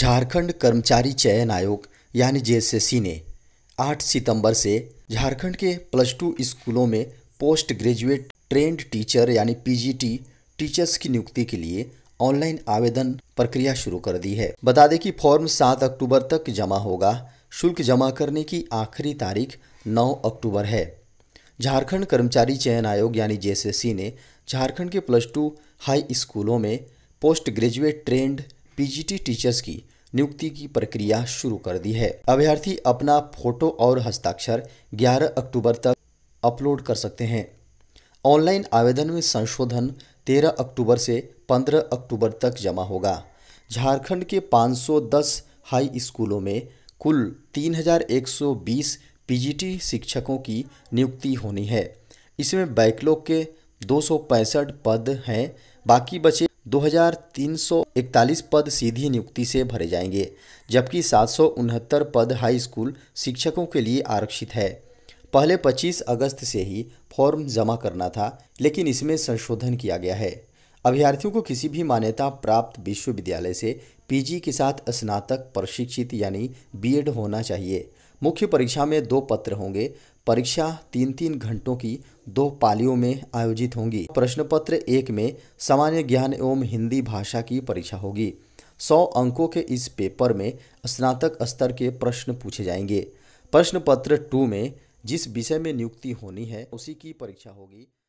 झारखंड कर्मचारी चयन आयोग यानी जे ने 8 सितंबर से झारखंड के प्लस टू स्कूलों में पोस्ट ग्रेजुएट ट्रेंड टीचर यानी पीजीटी टीचर्स की नियुक्ति के लिए ऑनलाइन आवेदन प्रक्रिया शुरू कर दी है बता दें कि फॉर्म 7 अक्टूबर तक जमा होगा शुल्क जमा करने की आखिरी तारीख 9 अक्टूबर है झारखंड कर्मचारी चयन आयोग यानी जे ने झारखंड के प्लस टू हाई स्कूलों में post graduate trained PGT teachers की नियुक्ति की प्रक्रिया शुरू कर दी है अभ्यर्थी अपना फोटो और हस्ताक्षर 11 अक्टूबर तक अपलोड कर सकते हैं ऑनलाइन आवेदन में संशोधन 13 अक्टूबर से 15 अक्टूबर तक जमा होगा झारखंड के 510 हाई स्कूलों में कुल 3120 पीजीटी शिक्षकों की नियुक्ति होनी है इसमें बैकलॉग के दो पद हैं बाकी बचे 2341 पद सीधी नियुक्ति से भरे जाएंगे जबकि सात पद हाई स्कूल शिक्षकों के लिए आरक्षित है पहले 25 अगस्त से ही फॉर्म जमा करना था लेकिन इसमें संशोधन किया गया है अभ्यर्थियों को किसी भी मान्यता प्राप्त विश्वविद्यालय से पीजी के साथ स्नातक प्रशिक्षित यानी बीएड होना चाहिए मुख्य परीक्षा में दो पत्र होंगे परीक्षा तीन तीन घंटों की दो पालियों में आयोजित होंगी प्रश्न पत्र एक में सामान्य ज्ञान एवं हिंदी भाषा की परीक्षा होगी सौ अंकों के इस पेपर में स्नातक स्तर के प्रश्न पूछे जाएंगे प्रश्न पत्र टू में जिस विषय में नियुक्ति होनी है उसी की परीक्षा होगी